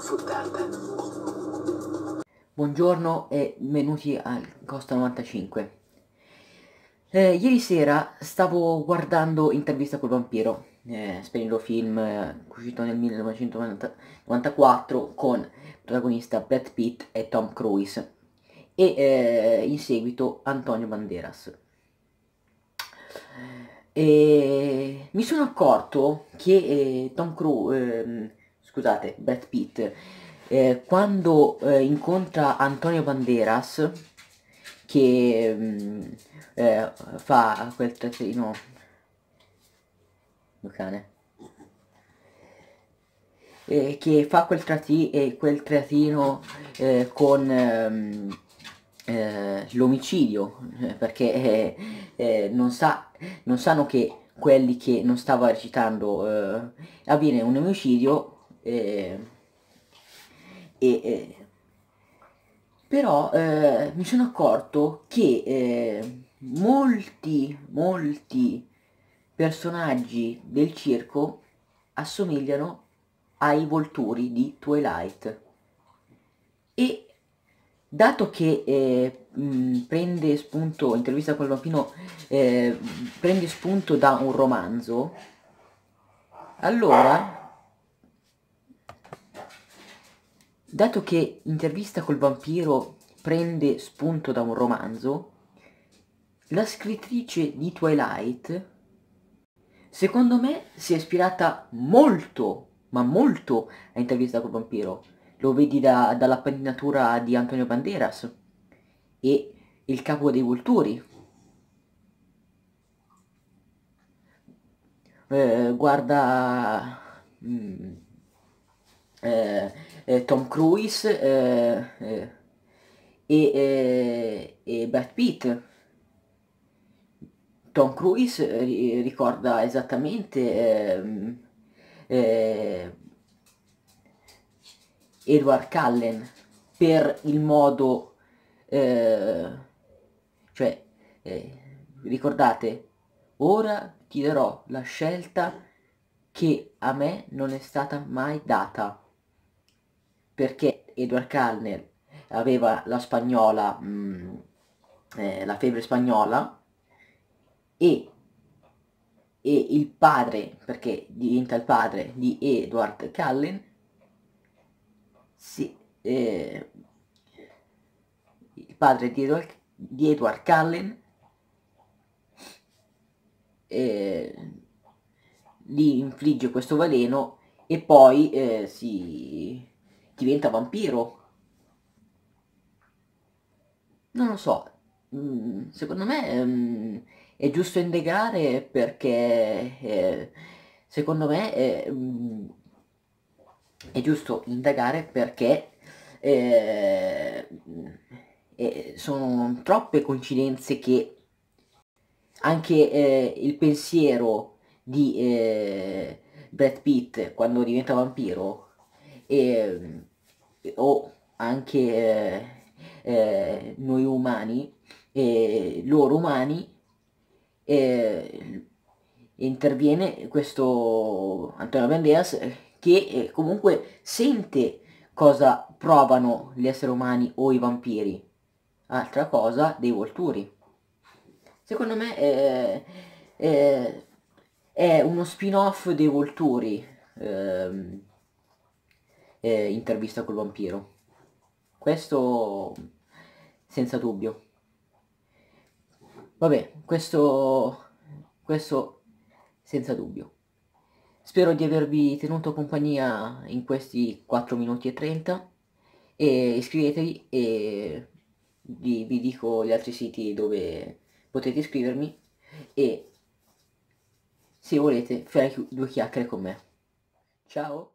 consultarla. Buongiorno e benvenuti al Costa 95. Eh, ieri sera stavo guardando Intervista col vampiro, eh, splendido film eh, uscito nel 1994 con protagonista Brad Pitt e Tom Cruise e eh, in seguito Antonio Banderas. E mi sono accorto che eh, Tom Cruise, ehm, scusate, Brad Pitt, eh, quando eh, incontra Antonio Banderas, che mh, mm, eh, fa quel teatrino... Il cane. Eh, che fa quel, tratti, eh, quel trattino eh, con ehm, l'omicidio eh, perché eh, eh, non, sa, non sanno che quelli che non stava recitando avviene un omicidio e, e, e però eh, mi sono accorto che eh, molti, molti personaggi del circo assomigliano ai volturi di Twilight. E dato che eh, mh, prende spunto, intervista con il bambino, eh, prende spunto da un romanzo, allora Dato che Intervista col vampiro prende spunto da un romanzo, la scrittrice di Twilight, secondo me, si è ispirata molto, ma molto, a Intervista col vampiro. Lo vedi da, dalla pettinatura di Antonio Banderas e Il capo dei volturi. Eh, guarda... Mm, eh, eh, Tom Cruise eh, e, e Brad Pitt. Tom Cruise ricorda esattamente ehm, Edward Cullen per il modo, eh, cioè, eh, ricordate, ora ti darò la scelta che a me non è stata mai data perché Edward Calner aveva la spagnola, mh, mm, eh, la febbre spagnola e, e, il padre, perché diventa il padre di Edward Cullen, si, eh, il padre di Edward, di Edward Cullen eh, gli infligge questo veleno e poi eh, si diventa vampiro. Non lo so, mm, secondo me mm, è giusto indagare perché eh, secondo me eh, mm, è giusto indagare perché eh, mm, eh sono troppe coincidenze che anche eh, il pensiero di eh, Brad Pitt quando diventa vampiro e o anche eh, eh noi umani, eh, loro umani, eh, interviene questo Antonio Banderas che eh, comunque sente cosa provano gli esseri umani o i vampiri, altra cosa dei volturi. Secondo me è, eh, è, è uno spin-off dei volturi. Ehm, eh, intervista col vampiro. Questo senza dubbio. Vabbè, questo, questo senza dubbio. Spero di avervi tenuto compagnia in questi 4 minuti e 30 e iscrivetevi e vi, vi dico gli altri siti dove potete iscrivermi e se volete fare due chiacchiere con me. Ciao!